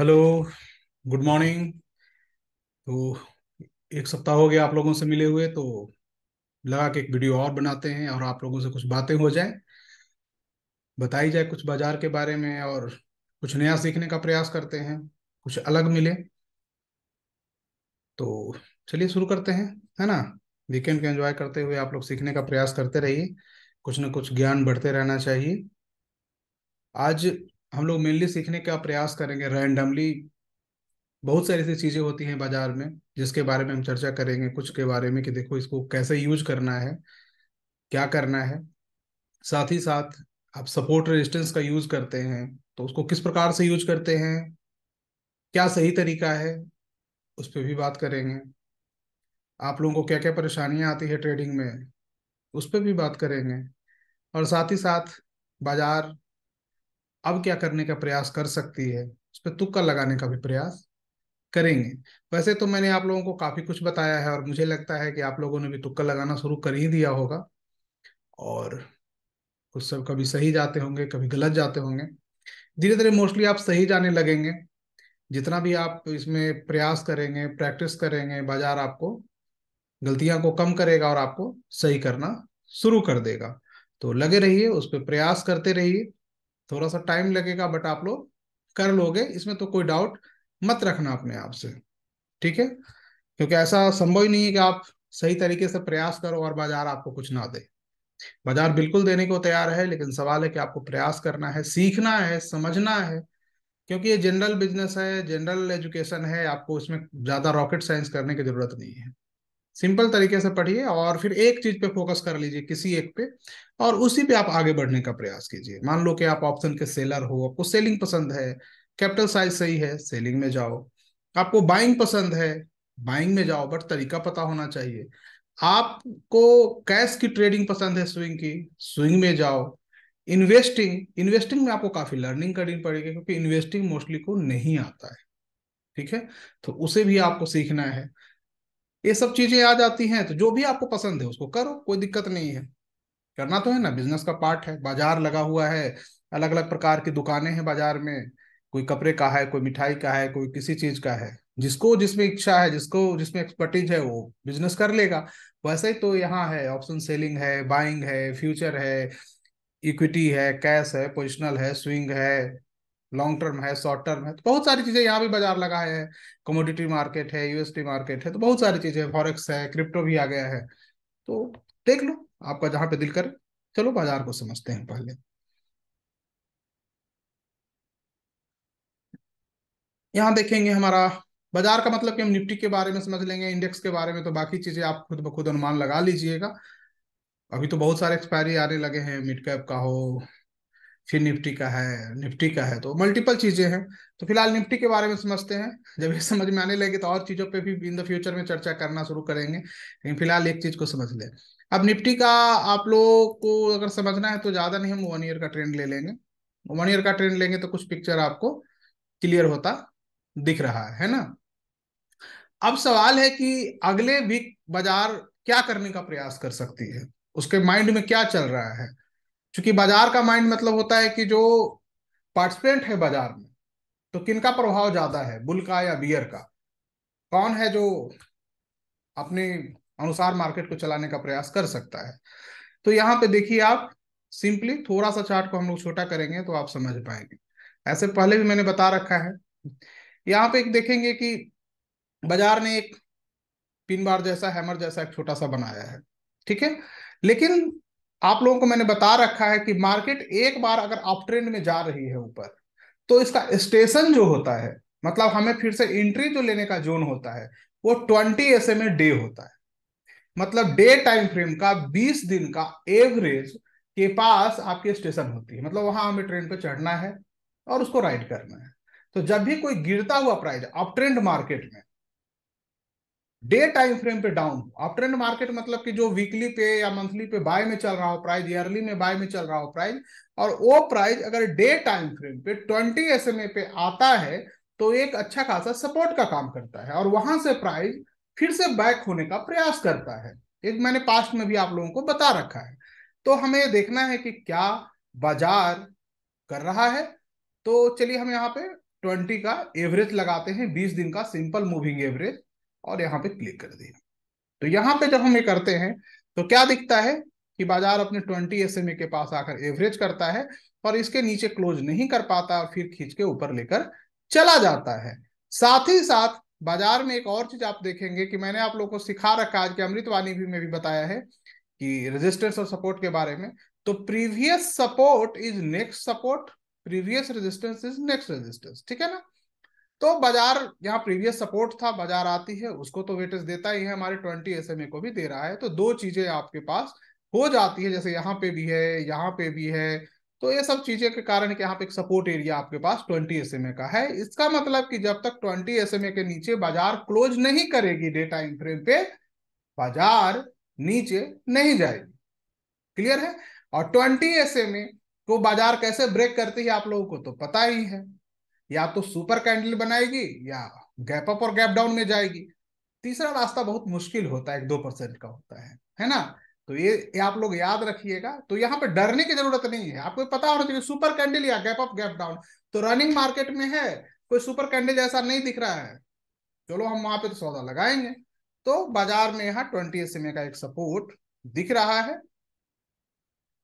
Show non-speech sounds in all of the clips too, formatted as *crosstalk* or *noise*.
hello good morning तो एक सप्ताह हो गया आप लोगों से मिले हुए तो लगा कि एक वीडियो और बनाते हैं और आप लोगों से कुछ बातें हो जाए बताई जाए कुछ बाजार के बारे में और कुछ नया सीखने का प्रयास करते हैं कुछ अलग मिले तो चलिए शुरू करते हैं है ना वीकेंड को एंजॉय करते हुए आप लोग सीखने का प्रयास करते रहिए कुछ ना कुछ ज्ञान बढ़ते रहना चाहिए आज हम लोग मेनली सीखने का प्रयास करेंगे रैंडमली बहुत सारी ऐसी चीज़ें होती हैं बाजार में जिसके बारे में हम चर्चा करेंगे कुछ के बारे में कि देखो इसको कैसे यूज करना है क्या करना है साथ ही साथ आप सपोर्ट रेजिस्टेंस का यूज करते हैं तो उसको किस प्रकार से यूज करते हैं क्या सही तरीका है उस पर भी बात करेंगे आप लोगों को क्या क्या परेशानियां आती है ट्रेडिंग में उस पर भी बात करेंगे और साथ ही साथ बाजार अब क्या करने का प्रयास कर सकती है उस पर तुक्का लगाने का भी प्रयास करेंगे वैसे तो मैंने आप लोगों को काफ़ी कुछ बताया है और मुझे लगता है कि आप लोगों ने भी तुक्का लगाना शुरू कर ही दिया होगा और कुछ सब कभी सही जाते होंगे कभी गलत जाते होंगे धीरे धीरे मोस्टली आप सही जाने लगेंगे जितना भी आप इसमें प्रयास करेंगे प्रैक्टिस करेंगे बाजार आपको गलतियां को कम करेगा और आपको सही करना शुरू कर देगा तो लगे रहिए उस पर प्रयास करते रहिए थोड़ा सा टाइम लगेगा बट आप लोग कर लोगे इसमें तो कोई डाउट मत रखना अपने आप से ठीक है क्योंकि ऐसा संभव ही नहीं है कि आप सही तरीके से प्रयास करो और बाजार आपको कुछ ना दे बाजार बिल्कुल देने को तैयार है लेकिन सवाल है कि आपको प्रयास करना है सीखना है समझना है क्योंकि ये जनरल बिजनेस है जनरल एजुकेशन है आपको इसमें ज़्यादा रॉकेट साइंस करने की ज़रूरत नहीं है सिंपल तरीके से पढ़िए और फिर एक चीज पे फोकस कर लीजिए किसी एक पे और उसी पे आप आगे बढ़ने का प्रयास कीजिए मान लो कि आप ऑप्शन के सेलर हो आपको सेलिंग पसंद है कैपिटल साइज सही है सेलिंग में जाओ आपको बाइंग पसंद है बाइंग में जाओ बट तरीका पता होना चाहिए आपको कैश की ट्रेडिंग पसंद है स्विंग की स्विंग में जाओ इन्वेस्टिंग इन्वेस्टिंग में आपको काफी लर्निंग करनी पड़ेगी क्योंकि इन्वेस्टिंग मोस्टली को नहीं आता है ठीक है तो उसे भी आपको सीखना है ये सब चीजें आ जाती हैं तो जो भी आपको पसंद है उसको करो कोई दिक्कत नहीं है करना तो है ना बिजनेस का पार्ट है बाजार लगा हुआ है अलग अलग प्रकार की दुकानें हैं बाजार में कोई कपड़े का है कोई मिठाई का है कोई किसी चीज का है जिसको जिसमें इच्छा है जिसको जिसमें एक्सपर्टीज है वो बिजनेस कर लेगा वैसे ही तो यहाँ है ऑप्शन सेलिंग है बाइंग है फ्यूचर है इक्विटी है कैश है पोजिशनल है स्विंग है लॉन्ग टर्म है शॉर्ट टर्म है तो बहुत सारी चीजें यहाँ भी बाजार लगा है कमोडिटी मार्केट है यूएसटी मार्केट है तो बहुत सारी चीजें फॉरेक्स है क्रिप्टो भी आ गया है तो देख लो आपका जहां पे दिल करे चलो बाजार को समझते हैं पहले यहाँ देखेंगे हमारा बाजार का मतलब कि हम निफ्टी के बारे में समझ लेंगे इंडेक्स के बारे में तो बाकी चीजें आप खुद ब खुद अनुमान लगा लीजिएगा अभी तो बहुत सारे एक्सपायरी आने लगे हैं मिड कैप का हो फिर निफ्टी का है निफ्टी का है तो मल्टीपल चीजें हैं तो फिलहाल निफ्टी के बारे में समझते हैं जब ये समझ में आने लगे तो और चीजों पे भी इन द फ्यूचर में चर्चा करना शुरू करेंगे लेकिन फिलहाल एक चीज को समझ लें अब निफ्टी का आप लोग को अगर समझना है तो ज्यादा नहीं हम वन ईयर का ट्रेंड ले लेंगे वन ईयर का ट्रेंड लेंगे तो कुछ पिक्चर आपको क्लियर होता दिख रहा है, है ना अब सवाल है कि अगले वीक बाजार क्या करने का प्रयास कर सकती है उसके माइंड में क्या चल रहा है चूंकि बाजार का माइंड मतलब होता है कि जो पार्टिसिपेंट है बाजार में तो किनका प्रभाव ज्यादा है बुल का या बियर का कौन है जो अपने अनुसार मार्केट को चलाने का प्रयास कर सकता है तो यहाँ पे देखिए आप सिंपली थोड़ा सा चार्ट को हम लोग छोटा करेंगे तो आप समझ पाएंगे ऐसे पहले भी मैंने बता रखा है यहाँ पे एक देखेंगे कि बाजार ने एक पिन बार जैसा हैमर जैसा एक छोटा सा बनाया है ठीक है लेकिन आप लोगों को मैंने बता रखा है कि मार्केट एक बार अगर अप ट्रेंड में जा रही है ऊपर तो इसका स्टेशन जो होता है मतलब हमें फिर से एंट्री जो लेने का जोन होता है वो ट्वेंटी एस एम डे होता है मतलब डे टाइम फ्रेम का बीस दिन का एवरेज के पास आपकी स्टेशन होती है मतलब वहां हमें ट्रेन पे चढ़ना है और उसको राइड करना है तो जब भी कोई गिरता हुआ प्राइस अप ट्रेंड मार्केट में डे टाइम फ्रेम पे डाउन हो अप ट्रेंड मार्केट मतलब कि जो वीकली पे या मंथली पे बाय में चल रहा हो प्राइस ईयरली में बाय में चल रहा हो प्राइस और वो प्राइस अगर डे टाइम फ्रेम पे ट्वेंटी एस पे आता है तो एक अच्छा खासा सपोर्ट का काम करता है और वहां से प्राइस फिर से बैक होने का प्रयास करता है एक मैंने पास्ट में भी आप लोगों को बता रखा है तो हमें देखना है कि क्या बाजार कर रहा है तो चलिए हम यहाँ पे ट्वेंटी का एवरेज लगाते हैं बीस दिन का सिंपल मूविंग एवरेज और यहाँ पे क्लिक कर दिया तो यहाँ पे जब हम ये करते हैं तो क्या दिखता है कि बाजार अपने ट्वेंटी एस e के पास आकर एवरेज करता है और इसके नीचे क्लोज नहीं कर पाता और फिर खींच के ऊपर लेकर चला जाता है साथ ही साथ बाजार में एक और चीज आप देखेंगे कि मैंने आप लोगों को सिखा रखा आज के अमृतवाणी भी में भी बताया है कि रेजिस्टेंस और सपोर्ट के बारे में तो previous support is next support previous resistance is next resistance ठीक है ना तो बाजार यहाँ प्रीवियस सपोर्ट था बाजार आती है उसको तो वेटेज देता ही है हमारे ट्वेंटी एस को भी दे रहा है तो दो चीजें आपके पास हो जाती है जैसे यहाँ पे भी है यहाँ पे भी है तो ये सब चीजें के कारण कि यहाँ पे एक सपोर्ट एरिया आपके पास ट्वेंटी एस का है इसका मतलब कि जब तक ट्वेंटी एस के नीचे बाजार क्लोज नहीं करेगी डे टाइम फ्रेम पे बाजार नीचे नहीं जाएगी क्लियर है और ट्वेंटी एस को बाजार कैसे ब्रेक करती है आप लोगों को तो पता ही है या तो सुपर कैंडल बनाएगी या गैप अप और गैप डाउन में जाएगी तीसरा रास्ता बहुत मुश्किल होता है एक दो परसेंट का होता है है ना तो ये, ये आप लोग याद रखिएगा तो यहाँ पे डरने की जरूरत नहीं है आपको पता होना चाहिए सुपर कैंडल या गैप अप गैप डाउन तो रनिंग मार्केट में है कोई सुपर कैंडल ऐसा नहीं दिख रहा है चलो हम वहां पे तो सौदा लगाएंगे तो बाजार में यहाँ ट्वेंटी एस का एक सपोर्ट दिख रहा है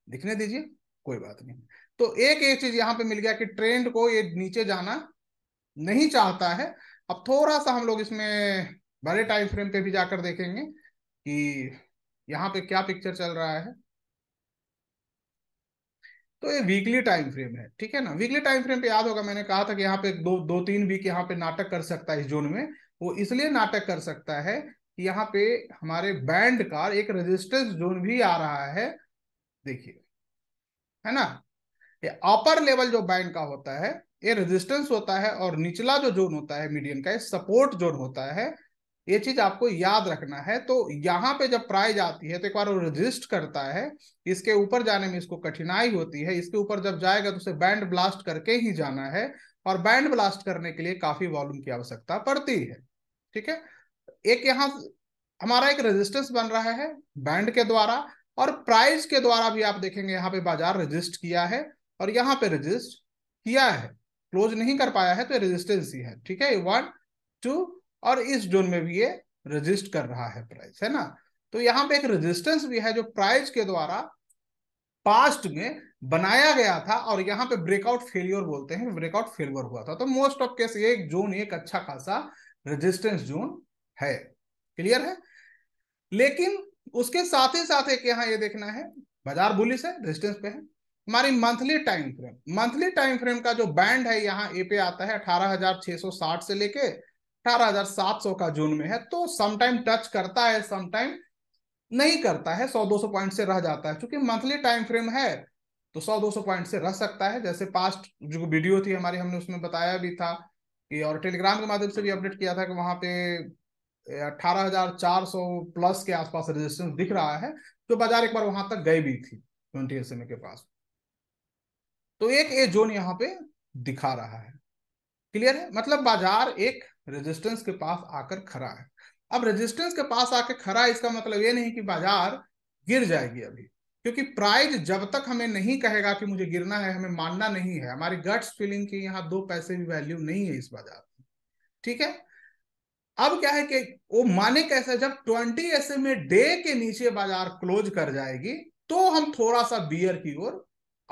दिखने दीजिए कोई बात नहीं तो एक एक चीज यहां पे मिल गया कि ट्रेंड को ये नीचे जाना नहीं चाहता है अब थोड़ा सा हम लोग इसमें बड़े टाइम फ्रेम पे भी जाकर देखेंगे कि यहाँ पे क्या पिक्चर चल रहा है तो ये वीकली टाइम फ्रेम है ठीक है ना वीकली टाइम फ्रेम पे याद होगा मैंने कहा था कि यहाँ पे दो दो तीन वीक यहाँ पे नाटक कर सकता है इस जोन में वो इसलिए नाटक कर सकता है कि यहाँ पे हमारे बैंड का एक रेजिस्टेंस जोन भी आ रहा है देखिए है ना ये अपर लेवल जो बैंड का होता है ये रेजिस्टेंस होता है और निचला जो जोन होता है मीडियम का ये सपोर्ट जोन होता है ये चीज आपको याद रखना है तो यहाँ पे जब प्राइज आती है तो एक बार वो रजिस्ट करता है इसके ऊपर जाने में इसको कठिनाई होती है इसके ऊपर जब जाएगा तो उसे बैंड ब्लास्ट करके ही जाना है और बैंड ब्लास्ट करने के लिए काफी वॉल्यूम की आवश्यकता पड़ती है ठीक है एक यहाँ हमारा एक रेजिस्टेंस बन रहा है बैंड के द्वारा और प्राइस के द्वारा भी आप देखेंगे यहाँ पे बाजार रजिस्ट किया है और यहाँ पे रजिस्ट किया है क्लोज नहीं कर पाया है तो रेजिस्टेंस ही है ठीक है वन टू और इस जोन में भी ये रजिस्ट कर रहा है प्राइस है ना तो यहाँ पे एक रेजिस्टेंस भी है जो प्राइस के द्वारा पास्ट में बनाया गया था और यहाँ पे ब्रेकआउट फेलियर बोलते हैं ब्रेकआउट फेलियर हुआ था तो मोस्ट ऑफ केस ये जोन एक अच्छा खासा रेजिस्टेंस जोन है क्लियर है लेकिन उसके साथ ही साथ एक यहाँ ये देखना है बाजार बुलिस है रेजिस्टेंस पे है हमारी monthly time frame monthly time frame का जो बैंड है यहाँ ए पे आता है 18,660 से लेके 18,700 का जून में है तो समटाइम टच करता है समटाइम नहीं करता है 100-200 पॉइंट से रह जाता है क्योंकि मंथली टाइम फ्रेम है तो 100-200 पॉइंट से रह सकता है जैसे पास्ट जो वीडियो थी हमारी हमने उसमें बताया भी था कि और टेलीग्राम के माध्यम से भी अपडेट किया था कि वहां पे अठारह प्लस के आसपास रजिस्टेंस दिख रहा है जो बाजार एक बार वहां तक गई भी थी ट्वेंटी एस के पास तो एक ए जोन यहाँ पे दिखा रहा है क्लियर है मतलब बाजार एक रेजिस्टेंस के पास आकर खड़ा है अब रेजिस्टेंस के पास आकर खड़ा है इसका मतलब ये नहीं कि बाजार गिर जाएगी अभी क्योंकि प्राइस जब तक हमें नहीं कहेगा कि मुझे गिरना है हमें मानना नहीं है हमारी गट्स फीलिंग की यहाँ दो पैसे भी वैल्यू नहीं है इस बाजार में ठीक है अब क्या है कि वो माने कैसे जब ट्वेंटी एस एम डे के नीचे बाजार क्लोज कर जाएगी तो हम थोड़ा सा बियर की ओर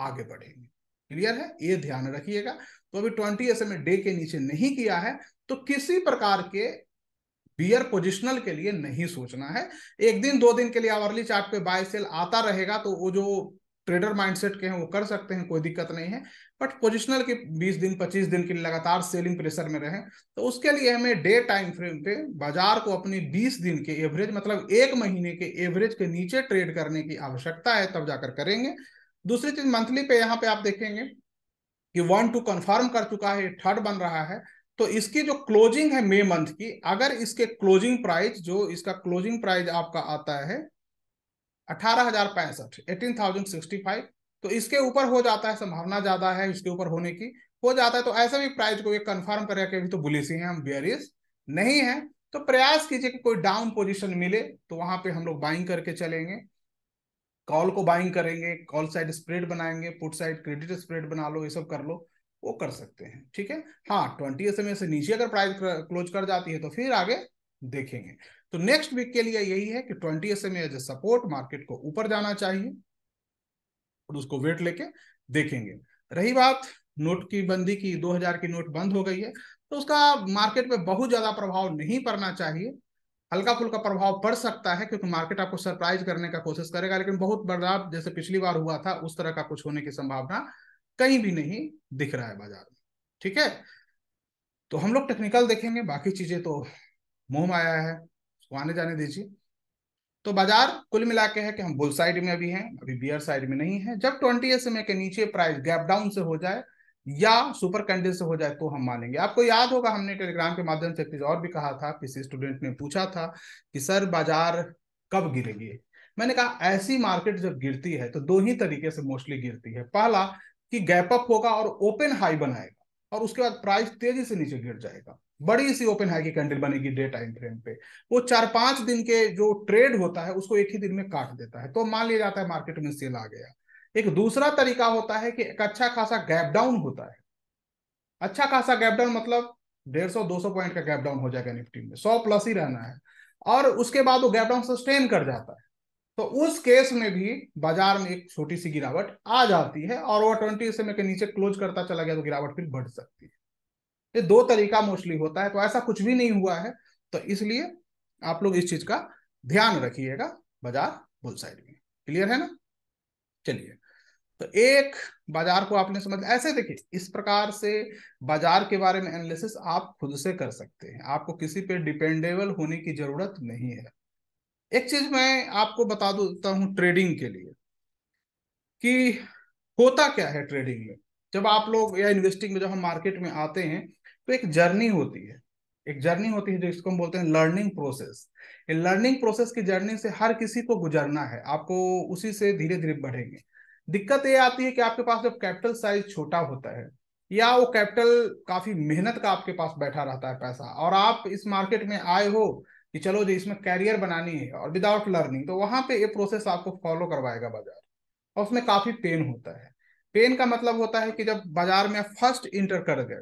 आगे बढ़ेंगे क्लियर है ये ध्यान रखिएगा तो अभी ट्वेंटी एस में डे के नीचे नहीं किया है तो किसी प्रकार के बियर पोजिशनल के लिए नहीं सोचना है एक दिन दो दिन के लिए आवरली चार्ट पे बाय सेल आता रहेगा तो वो जो ट्रेडर माइंडसेट के हैं वो कर सकते हैं कोई दिक्कत नहीं है बट पोजिशनल के 20 दिन 25 दिन के लिए लगातार सेलिंग प्रेशर में रहें तो उसके लिए हमें डे टाइम फ्रेम पे बाजार को अपनी 20 दिन के एवरेज मतलब एक महीने के एवरेज के नीचे ट्रेड करने की आवश्यकता है तब जाकर करेंगे दूसरी चीज मंथली पे यहाँ पे आप देखेंगे कि वन टू कंफर्म कर चुका है थर्ड बन रहा है तो इसकी जो क्लोजिंग है मे मंथ की अगर इसके क्लोजिंग प्राइस जो इसका क्लोजिंग प्राइस आपका आता है अठारह हजार पैंसठ एटीन थाउजेंड सिक्सटी फाइव तो इसके ऊपर हो जाता है संभावना ज्यादा है इसके ऊपर होने की हो जाता है तो ऐसा भी प्राइस को ये कंफर्म करे कि अभी तो बुलिस ही है हम बेरिस नहीं है तो प्रयास कीजिए कि कोई डाउन पोजीशन मिले तो वहां पे हम लोग बाइंग करके चलेंगे कॉल को बाइंग करेंगे कॉल साइड स्प्रेड बनाएंगे पुट साइड क्रेडिट स्प्रेड बना लो ये सब कर लो वो कर सकते हैं ठीक है हाँ ट्वेंटी एस e से नीचे अगर प्राइस क्लोज कर जाती है तो फिर आगे देखेंगे तो नेक्स्ट वीक के लिए यही है कि twenty S M edge support market को ऊपर जाना चाहिए और उसको वेट लेके देखेंगे रही बात नोट की बंदी की 2000 की नोट बंद हो गई है तो उसका मार्केट पे बहुत ज्यादा प्रभाव नहीं पड़ना चाहिए हल्का फुल्का प्रभाव पड़ सकता है क्योंकि मार्केट आपको सरप्राइज करने का कोशिश करेगा लेकिन बहुत बदलाव जैसे पिछली बार हुआ था उस तरह का कुछ होने की संभावना कहीं भी नहीं दिख रहा है बाजार में ठीक है तो हम लोग टेक्निकल देखेंगे बाकी चीजें तो मोह आया है उसको आने जाने दीजिए तो बाजार कुल मिला के है कि हम बुल साइड में अभी हैं अभी बियर साइड में नहीं है जब ट्वेंटी एस एम के नीचे प्राइस गैप डाउन से हो जाए या सुपर कंडेंस हो जाए तो हम मानेंगे आपको याद होगा हमने टेलीग्राम के माध्यम से कुछ और भी कहा था किसी स्टूडेंट ने पूछा था कि सर बाजार कब गिरेगी मैंने कहा ऐसी मार्केट जब गिरती है तो दो ही तरीके से मोस्टली गिरती है पहला कि गैप अप होगा और ओपन हाई बनाएगा और उसके बाद प्राइस तेजी से नीचे गिर जाएगा बड़ी सी ओपन हाई की कैंडल बनेगी डे टाइम फ्रेम पे वो चार पांच दिन के जो ट्रेड होता है उसको एक ही दिन में काट देता है तो मान लिया जाता है मार्केट में सेल आ गया एक दूसरा तरीका होता है कि एक अच्छा खासा गैप डाउन होता है अच्छा खासा गैप डाउन मतलब डेढ़ सौ दो सौ पॉइंट का गैप डाउन हो जाएगा निफ्टी में सौ प्लस ही रहना है और उसके बाद वो गैप डाउन सस्टेन कर जाता है तो उस केस में भी बाजार में एक छोटी सी गिरावट आ जाती है और वो ट्वेंटी से के नीचे क्लोज करता चला गया तो गिरावट फिर बढ़ सकती है ये दो तरीका मोस्टली होता है तो ऐसा कुछ भी नहीं हुआ है तो इसलिए आप लोग इस चीज का ध्यान रखिएगा बाजार बुल साइड में क्लियर है ना चलिए तो एक बाजार को आपने समझ ऐसे देखिए इस प्रकार से बाजार के बारे में एनालिसिस आप खुद से कर सकते हैं आपको किसी पे डिपेंडेबल होने की जरूरत नहीं है एक चीज मैं आपको बता देता हूं ट्रेडिंग के लिए कि होता क्या है ट्रेडिंग में जब आप लोग या इन्वेस्टिंग में जब हम मार्केट में आते हैं तो एक जर्नी होती है एक जर्नी होती है जो इसको हम बोलते हैं लर्निंग प्रोसेस लर्निंग प्रोसेस की जर्नी से हर किसी को गुजरना है आपको उसी से धीरे धीरे बढ़ेंगे दिक्कत ये आती है कि आपके पास जब कैपिटल साइज छोटा होता है या वो कैपिटल काफी मेहनत का आपके पास बैठा रहता है पैसा और आप इस मार्केट में आए हो कि चलो जी इसमें कैरियर बनानी है और विदाउट लर्निंग तो वहां पे ये प्रोसेस आपको फॉलो करवाएगा बाजार और उसमें काफी पेन होता है पेन का मतलब होता है कि जब बाजार में फर्स्ट इंटर कर गए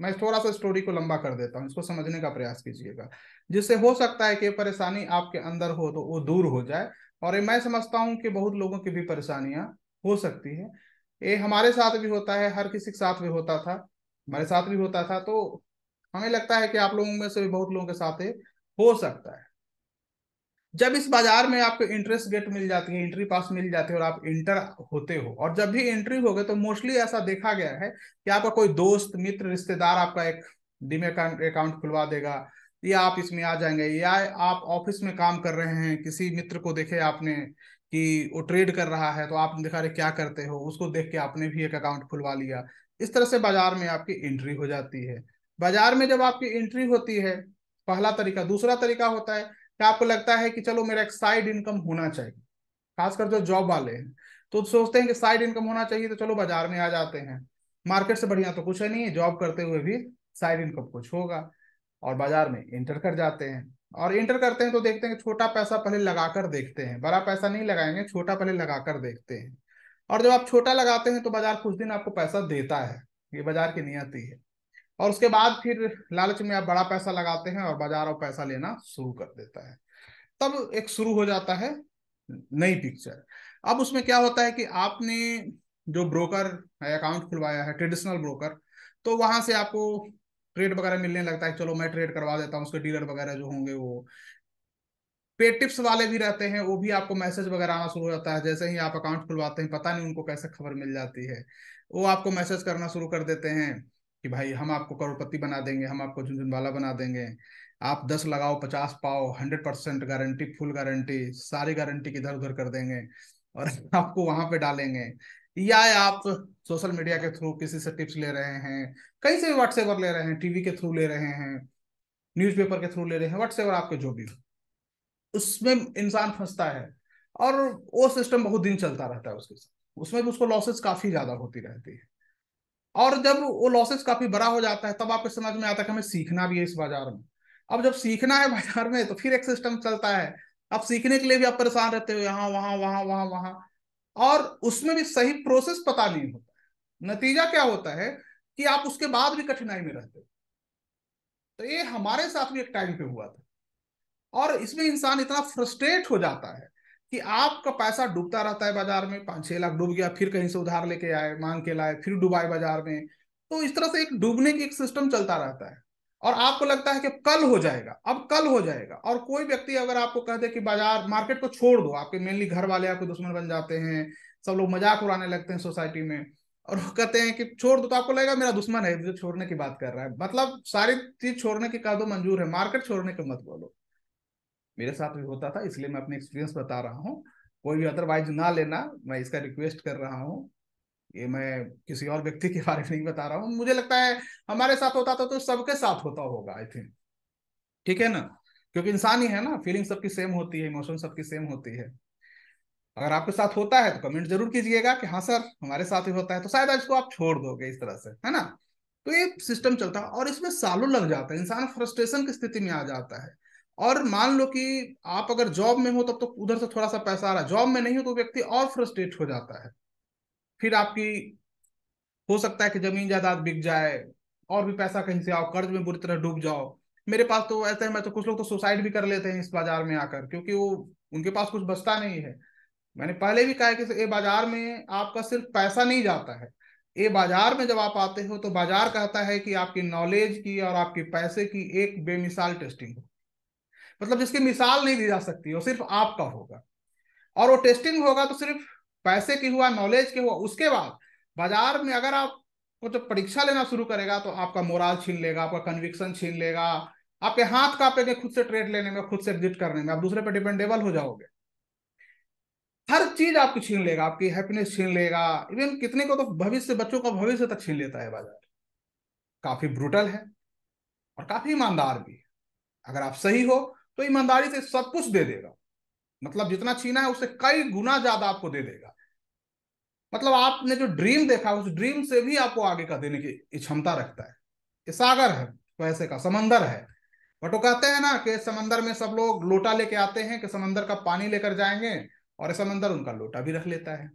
मैं थोड़ा सा स्टोरी को लंबा कर देता हूँ इसको समझने का प्रयास कीजिएगा जिससे हो सकता है कि परेशानी आपके अंदर हो तो वो दूर हो जाए और मैं समझता हूँ कि बहुत लोगों की भी परेशानियां हो सकती है ये हमारे साथ भी होता है हर किसी के साथ भी होता था हमारे साथ भी होता था तो हमें लगता है कि आप लोगों में से भी बहुत लोगों के साथ हो सकता है जब इस बाजार में आपको इंटरेस्ट गेट मिल जाती है एंट्री पास मिल जाती है और आप इंटर होते हो और जब भी एंट्री हो गए तो मोस्टली ऐसा देखा गया है कि आपका कोई दोस्त मित्र रिश्तेदार आपका एक डीमे अकाउंट खुलवा देगा या आप इसमें आ जाएंगे या आप ऑफिस में काम कर रहे हैं किसी मित्र को देखे आपने कि वो ट्रेड कर रहा है तो आपने दिखा रहे क्या करते हो उसको देख के आपने भी एक अकाउंट खुलवा लिया इस तरह से बाजार में आपकी एंट्री हो जाती है बाजार में जब आपकी एंट्री होती है पहला तरीका दूसरा तरीका होता है कि आपको लगता है कि चलो मेरा एक साइड इनकम होना चाहिए खासकर जो जॉब वाले हैं तो सोचते हैं कि साइड इनकम होना चाहिए तो चलो बाजार में आ जाते हैं मार्केट से बढ़िया तो कुछ है नहीं है जॉब करते हुए भी साइड इनकम कुछ होगा और बाजार में एंटर कर जाते हैं और एंटर करते हैं तो देखते हैं छोटा पैसा पहले लगाकर देखते हैं बड़ा पैसा नहीं लगाएंगे छोटा पहले लगाकर देखते हैं और जब आप छोटा लगाते हैं तो बाजार कुछ दिन आपको पैसा देता है ये बाजार की नियति है और उसके बाद फिर लालच में आप बड़ा पैसा लगाते हैं और बाजार और पैसा लेना शुरू कर देता है तब एक शुरू हो जाता है नई पिक्चर अब उसमें क्या होता है कि आपने जो ब्रोकर अकाउंट खुलवाया है ट्रेडिशनल ब्रोकर तो वहां से आपको ट्रेड वगैरह मिलने लगता है चलो मैं ट्रेड करवा देता हूँ उसके डीलर वगैरह जो होंगे वो पे टिप्स वाले भी रहते हैं वो भी आपको मैसेज वगैरह आना शुरू हो जाता है जैसे ही आप अकाउंट खुलवाते हैं पता नहीं उनको कैसे खबर मिल जाती है वो आपको मैसेज करना शुरू कर देते हैं कि भाई हम आपको करोड़पति बना देंगे हम आपको झुंझुन वाला बना देंगे आप दस लगाओ पचास पाओ hundred percent guarantee full guarantee सारी गारंटी इधर उधर कर देंगे और *laughs* आपको वहां पे डालेंगे या आप सोशल मीडिया के थ्रू किसी से टिप्स ले रहे हैं कहीं से भी व्हाट्सएवर ले रहे हैं टीवी के थ्रू ले रहे हैं न्यूज़पेपर के थ्रू ले रहे हैं व्हाट्सएवर आपके जो भी उसमें इंसान फंसता है और वो सिस्टम बहुत दिन चलता रहता है उसके साथ उसमें भी उसको लॉसेस काफ़ी ज़्यादा होती रहती है और जब वो लॉसेस काफ़ी बड़ा हो जाता है तब आपको समझ में आता है कि हमें सीखना भी है इस बाजार में अब जब सीखना है बाजार में तो फिर एक सिस्टम चलता है अब सीखने के लिए भी आप परेशान रहते हो यहाँ वहां वहां वहां वहां और उसमें भी सही प्रोसेस पता नहीं होता है नतीजा क्या होता है कि आप उसके बाद भी कठिनाई में रहते हो तो ये हमारे साथ भी एक टाइम पे हुआ था और इसमें इंसान इतना फ्रस्ट्रेट हो जाता है कि आपका पैसा डूबता रहता है बाजार में पांच छह लाख डूब गया फिर कहीं से उधार लेके आए मांग के लाए फिर डुबाए बाजार में तो इस तरह से एक डूबने की एक सिस्टम चलता रहता है और आपको लगता है कि कल हो जाएगा अब कल हो जाएगा और कोई व्यक्ति अगर आपको कह दे कि बाजार मार्केट को छोड़ दो आपके मेनली घर वाले आपके दुश्मन बन जाते हैं सब लोग मजाक उड़ाने लगते हैं सोसाइटी में और वो कहते हैं कि छोड़ दो तो आपको लगेगा मेरा दुश्मन है जो छोड़ने की बात कर रहा है मतलब सारी चीज छोड़ने की कह दो मंजूर है मार्केट छोड़ने के मत बोलो मेरे साथ भी होता था इसलिए मैं अपने एक्सपीरियंस बता रहा हूँ कोई भी अदरवाइज ना लेना मैं इसका रिक्वेस्ट कर रहा हूँ ये मैं किसी और व्यक्ति के *laughs* बारे में नहीं बता रहा हूँ मुझे लगता है हमारे साथ होता था तो, तो सबके साथ होता होगा आई थिंक ठीक है ना क्योंकि इंसान ही है ना फीलिंग सबकी सेम होती है इमोशन सबकी सेम होती है अगर आपके साथ होता है तो कमेंट जरूर कीजिएगा कि हाँ सर हमारे साथ ही होता है तो शायद इसको आप छोड़ दोगे इस तरह से है ना तो ये सिस्टम चलता है और इसमें सालों लग जाता है इंसान फ्रस्ट्रेशन की स्थिति में आ जाता है और मान लो कि आप अगर जॉब में हो तब तो उधर से थोड़ा सा पैसा आ रहा है जॉब में नहीं हो तो व्यक्ति और फ्रस्ट्रेट हो जाता है फिर आपकी हो सकता है कि जमीन जायदाद बिक जाए और भी पैसा कहीं से आओ कर्ज में बुरी तरह डूब जाओ मेरे पास तो ऐसे मैं तो कुछ लोग तो सुसाइड भी कर लेते हैं इस बाजार में आकर क्योंकि वो उनके पास कुछ बचता नहीं है मैंने पहले भी कहा कि ये बाजार में आपका सिर्फ पैसा नहीं जाता है ये बाजार में जब आप आते हो तो बाजार कहता है कि आपकी नॉलेज की और आपके पैसे की एक बेमिसाल टेस्टिंग हो मतलब जिसकी मिसाल नहीं दी जा सकती वो सिर्फ आपका होगा और वो टेस्टिंग होगा तो सिर्फ पैसे की हुआ नॉलेज के हुआ उसके बाद बाजार में अगर आप वो तो परीक्षा लेना शुरू करेगा तो आपका मोराल छीन लेगा आपका कन्विक्सन छीन लेगा आपके हाथ कांपेंगे खुद से ट्रेड लेने में खुद से एग्जिट करने में आप दूसरे पर डिपेंडेबल हो जाओगे हर चीज आपकी छीन लेगा आपकी हैप्पीनेस छीन लेगा इवन कितने को तो भविष्य बच्चों का भविष्य तक छीन लेता है बाजार काफी ब्रूटल है और काफी ईमानदार भी है अगर आप सही हो तो ईमानदारी से सब कुछ दे देगा मतलब जितना छीना है उससे कई गुना ज्यादा आपको दे देगा मतलब आपने जो ड्रीम देखा उस ड्रीम से भी आपको आगे का देने की क्षमता रखता है ये सागर है पैसे का समंदर है बट वो कहते हैं ना कि समंदर में सब लोग लोटा लेके आते हैं कि समंदर का पानी लेकर जाएंगे और समंदर उनका लोटा भी रख लेता है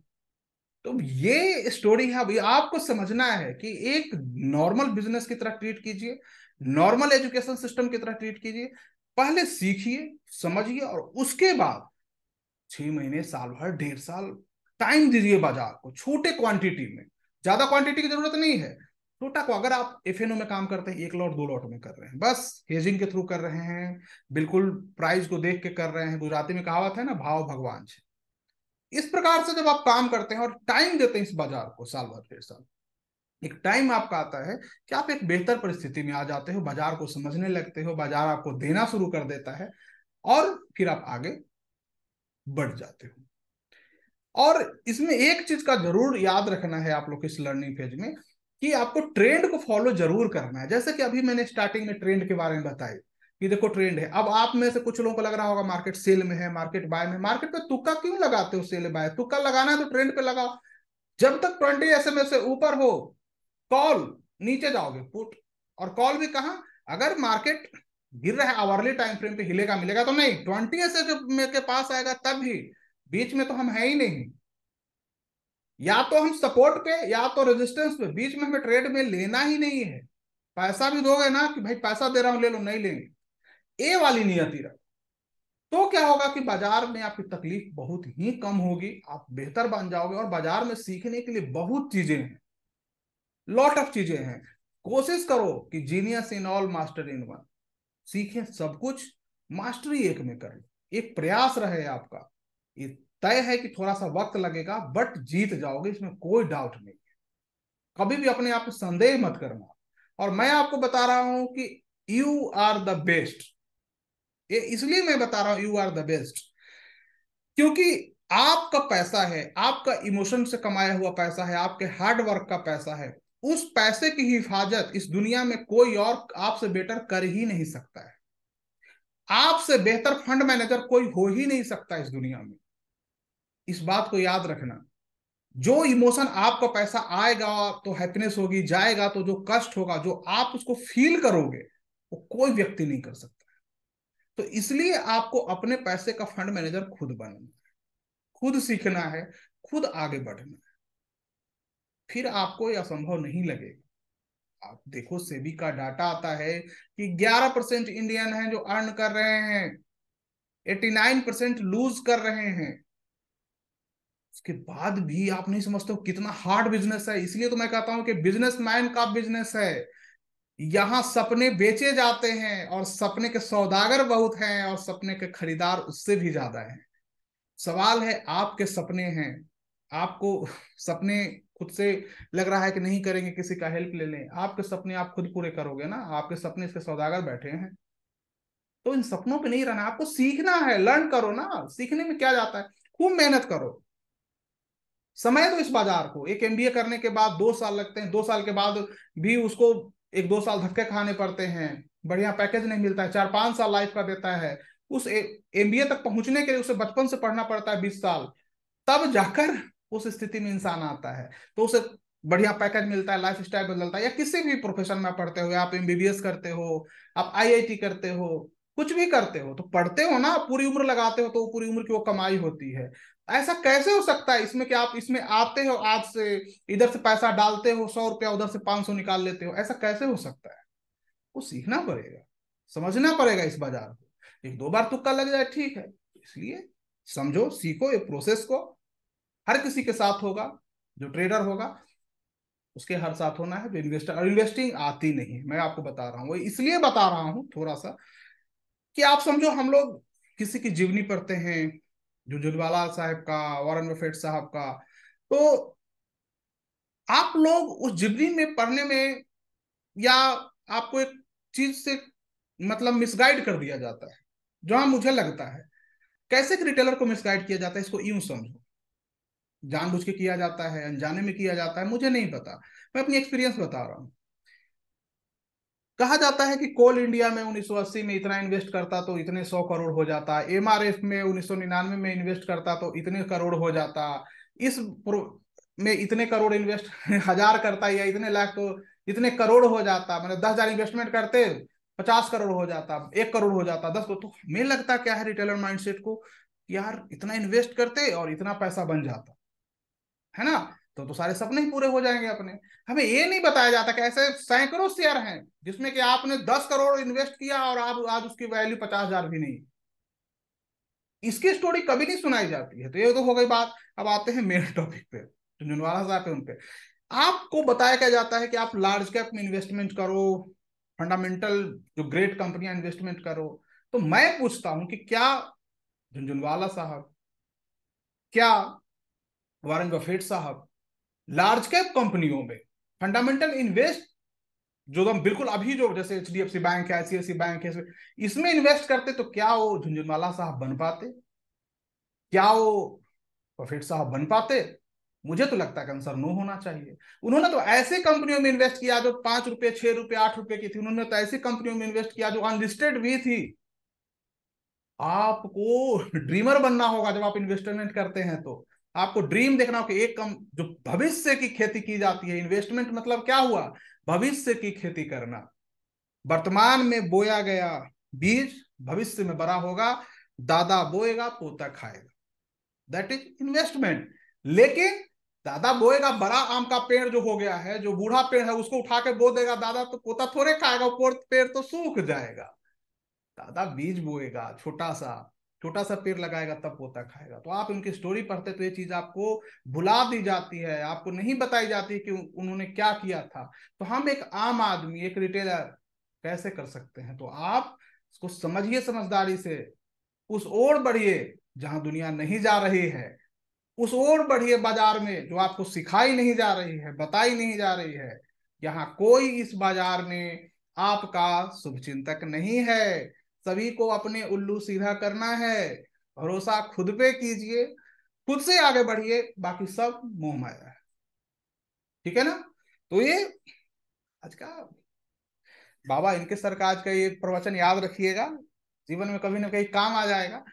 तो ये स्टोरी है अभी आपको समझना है कि एक नॉर्मल बिजनेस की तरह ट्रीट कीजिए नॉर्मल एजुकेशन सिस्टम की तरह ट्रीट कीजिए पहले सीखिए समझिए और उसके बाद छह महीने साल भर डेढ़ साल टाइम दीजिए बाजार को छोटे क्वांटिटी में ज्यादा क्वांटिटी की जरूरत नहीं है छोटा को अगर आप एफ में काम करते हैं एक लॉट दो लॉट में कर रहे हैं बस हेजिंग के थ्रू कर रहे हैं बिल्कुल प्राइस को देख के कर रहे हैं गुजराती में कहावत है ना भाव भगवान से इस प्रकार से जब आप काम करते हैं और टाइम देते हैं इस बाजार को साल भर डेढ़ साल एक टाइम आपका आता है कि आप एक बेहतर परिस्थिति में आ जाते हो बाजार को समझने लगते हो बाजार आपको देना शुरू कर देता है और फिर आप आगे बढ़ जाते हो और इसमें एक चीज का जरूर याद रखना है आप लोग इस लर्निंग फेज में कि आपको ट्रेंड को फॉलो जरूर करना है जैसे कि अभी मैंने स्टार्टिंग में ट्रेंड के बारे में बताया कि देखो ट्रेंड है अब आप में से कुछ लोगों को लग रहा होगा मार्केट सेल में है मार्केट बाय में मार्केट पे तुक्का क्यों लगाते हो सेल बाय तुक्का लगाना है तो ट्रेंड पे लगाओ जब तक ट्वेंटी एस से ऊपर हो कॉल नीचे जाओगे पुट और कॉल भी कहा अगर मार्केट गिर रहा है आवरली टाइम फ्रेम पे हिलेगा मिलेगा तो नहीं ट्वेंटी एस में के पास आएगा तब ही बीच में तो हम है ही नहीं या तो हम सपोर्ट पे या तो रेजिस्टेंस पे बीच में हमें ट्रेड में लेना ही नहीं है पैसा भी दोगे ना कि भाई पैसा दे रहा हूं ले लो नहीं लेंगे ए वाली नियति रखो तो क्या होगा कि बाजार में आपकी तकलीफ बहुत ही कम होगी आप बेहतर बन जाओगे और बाजार में सीखने के लिए बहुत चीजें हैं लॉट ऑफ चीजें हैं कोशिश करो कि genius in all master in one सीखें सब कुछ मास्टरी एक में कर लो एक प्रयास रहे आपका ये तय है कि थोड़ा सा वक्त लगेगा बट जीत जाओगे इसमें कोई डाउट नहीं है कभी भी अपने आप को संदेह मत करना और मैं आपको बता रहा हूं कि यू आर द बेस्ट ये इसलिए मैं बता रहा हूं यू आर द बेस्ट क्योंकि आपका पैसा है आपका इमोशन से कमाया हुआ पैसा है आपके हार्ड वर्क का पैसा है उस पैसे की हिफाजत इस दुनिया में कोई और आपसे बेटर कर ही नहीं सकता है आपसे बेहतर फंड मैनेजर कोई हो ही नहीं सकता इस दुनिया में इस बात को याद रखना जो इमोशन आपका पैसा आएगा तो हैप्पीनेस होगी जाएगा तो जो कष्ट होगा जो आप उसको फील करोगे वो कोई व्यक्ति नहीं कर सकता तो इसलिए आपको अपने पैसे का फंड मैनेजर खुद बनना है खुद सीखना है खुद आगे बढ़ना है फिर आपको यह असंभव नहीं लगेगा आप देखो सेबी का डाटा आता है कि 11 परसेंट इंडियन हैं जो अर्न कर रहे हैं 89 परसेंट लूज कर रहे हैं उसके बाद भी आप नहीं समझते हो कितना हार्ड बिजनेस है इसलिए तो मैं कहता हूं कि बिजनेस मैन का बिजनेस है यहां सपने बेचे जाते हैं और सपने के सौदागर बहुत हैं और सपने के खरीदार उससे भी ज्यादा हैं सवाल है आपके सपने हैं आपको *laughs* सपने खुद से लग रहा है कि नहीं करेंगे किसी का हेल्प ले लें आपके सपने आप खुद पूरे करोगे ना आपके सपने इसके सौदागर बैठे हैं तो इन सपनों पे नहीं रहना आपको सीखना है लर्न करो ना सीखने में क्या जाता है खूब मेहनत करो समय दो इस बाजार को एक एमबीए करने के बाद दो साल लगते हैं दो साल के बाद भी उसको एक दो साल धक्के खाने पड़ते हैं बढ़िया पैकेज नहीं मिलता है चार पांच साल लाइफ का देता है उस एमबीए तक पहुंचने के लिए उसे बचपन से पढ़ना पड़ता है बीस साल तब जाकर उस स्थिति में इंसान आता है तो उसे बढ़िया पैकेज मिलता है लाइफ स्टाइल बदलता है या किसी भी प्रोफेशन में पढ़ते हो आप एमबीबीएस करते हो आप आईआईटी करते हो कुछ भी करते हो तो पढ़ते हो ना पूरी उम्र लगाते हो तो पूरी उम्र की वो कमाई होती है ऐसा कैसे हो सकता है इसमें कि आप इसमें आते हो आज से इधर से पैसा डालते हो सौ रुपया उधर से पांच सौ निकाल लेते हो ऐसा कैसे हो सकता है वो सीखना पड़ेगा समझना पड़ेगा इस बाजार को एक दो बार तुक्का लग जाए ठीक है इसलिए समझो सीखो ये प्रोसेस को हर किसी के साथ होगा जो ट्रेडर होगा उसके हर साथ होना है जो इन्वेस्टर और इन्वेस्टिंग आती नहीं है मैं आपको बता रहा हूँ इसलिए बता रहा हूँ थोड़ा सा कि आप समझो हम लोग किसी की जीवनी पढ़ते हैं जो जुलवाला साहब का वारन बफेट साहब का तो आप लोग उस जीवनी में पढ़ने में या आपको एक चीज से मतलब मिसगाइड कर दिया जाता है जो मुझे लगता है कैसे रिटेलर को मिसगाइड किया जाता है इसको यूं समझो जानबूझ के किया जाता है अनजाने में किया जाता है मुझे नहीं पता मैं अपनी एक्सपीरियंस बता रहा हूं कहा जाता है कि कोल इंडिया में 1980 में इतना इन्वेस्ट करता तो इतने सौ करोड़ हो जाता एमआरएफ में उन्नीस में इन्वेस्ट करता तो इतने करोड़ हो जाता इस में इतने करोड़ इन्वेस्ट *laughs* हजार करता या इतने लाख तो इतने करोड़ हो जाता मतलब दस हजार इन्वेस्टमेंट करते पचास करोड़ हो जाता एक करोड़ हो जाता दस करोड़ तो हमें लगता क्या है रिटेलर माइंडसेट को यार इतना इन्वेस्ट करते और इतना पैसा बन जाता है ना तो तो सारे सपने ही पूरे हो जाएंगे अपने हमें ये नहीं बताया जाता कि ऐसे सैकड़ों शेयर हैं जिसमें कि आपने दस करोड़ इन्वेस्ट किया और आप आज उसकी वैल्यू पचास हजार भी नहीं इसकी स्टोरी कभी नहीं सुनाई जाती है तो ये तो हो गई बात अब आते हैं मेन टॉपिक पे झुंझुनवाला तो साहब है उनपे आपको बताया क्या जाता है कि आप लार्ज कैप में इन्वेस्टमेंट करो फंडामेंटल जो ग्रेट कंपनियां इन्वेस्टमेंट करो तो मैं पूछता हूं कि क्या झुंझुनवाला साहब क्या वारन बफेट साहब लार्ज कैप कंपनियों में फंडामेंटल इन्वेस्ट जो तो हम बिल्कुल अभी जो जैसे H D F C bank है आईसीआई बैंक है इसमें इन्वेस्ट करते तो क्या वो झुंझुनवाला साहब बन पाते क्या वो बफेट साहब बन पाते मुझे तो लगता है आंसर नो होना चाहिए उन्होंने तो ऐसे कंपनियों में इन्वेस्ट किया जो पांच रुपए छह रुपए आठ रुपए की थी उन्होंने तो ऐसी कंपनियों में इन्वेस्ट किया जो अनलिस्टेड भी थी आपको ड्रीमर बनना होगा जब आप इन्वेस्टमेंट करते हैं तो आपको ड्रीम देखना हो कि एक कम जो भविष्य की खेती की जाती है इन्वेस्टमेंट मतलब क्या हुआ भविष्य की खेती करना वर्तमान में बोया गया बीज भविष्य में बड़ा होगा दादा बोएगा पोता खाएगा दैट इज इन्वेस्टमेंट लेकिन दादा बोएगा बड़ा आम का पेड़ जो हो गया है जो बूढ़ा पेड़ है उसको उठा के बो देगा दादा तो पोता थोड़े खाएगा पेड़ तो सूख जाएगा दादा बीज बोएगा छोटा सा छोटा सा पेड़ लगाएगा तब पोता खाएगा तो आप उनकी स्टोरी पढ़ते तो ये चीज आपको भुला दी जाती है आपको नहीं बताई जाती कि उन्होंने क्या किया था तो हम एक आम आदमी एक रिटेलर कैसे कर सकते हैं तो आप उसको समझिए समझदारी से उस ओर बढ़िए जहां दुनिया नहीं जा रही है उस ओर बढ़िए बाजार में जो आपको सिखाई नहीं जा रही है बताई नहीं जा रही है यहाँ कोई इस बाजार में आपका शुभचिंतक नहीं है सभी को अपने उल्लू सीधा करना है भरोसा खुद पे कीजिए खुद से आगे बढ़िए बाकी सब मोह माया है ठीक है ना तो ये आज का बाबा इनके सर का आज का ये प्रवचन याद रखिएगा जीवन में कभी ना कहीं काम आ जाएगा